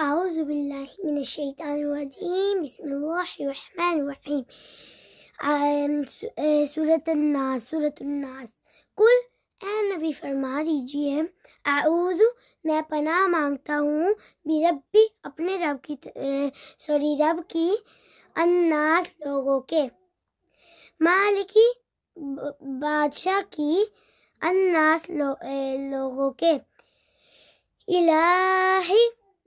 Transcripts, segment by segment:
أعوذ بالله من الشيطان الرجيم بسم الله الرحمن الرحيم آه، سورة الناس سورة الناس قل أنا بفرما جيم أعوذ ما بنا مانتا هون بربي أبني رب كي آه، سوري رب الناس لوگو مالكي بادشاہ الناس لوگوں آه، إلهي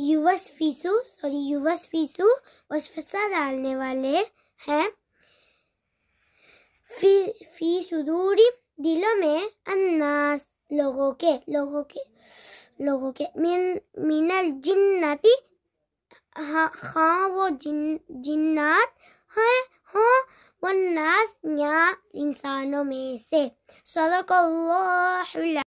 यूवस फीसू सॉरी यूवस फीसू वसफसा डालने वाले हैं फी फी सुदूरी दिलों में अन्नास लोगों के लोगों के लोगों के मिन मिनल जिन्नती हाँ हाँ वो जिन जिन्नात हैं हाँ वन्नास या इंसानों में से सदक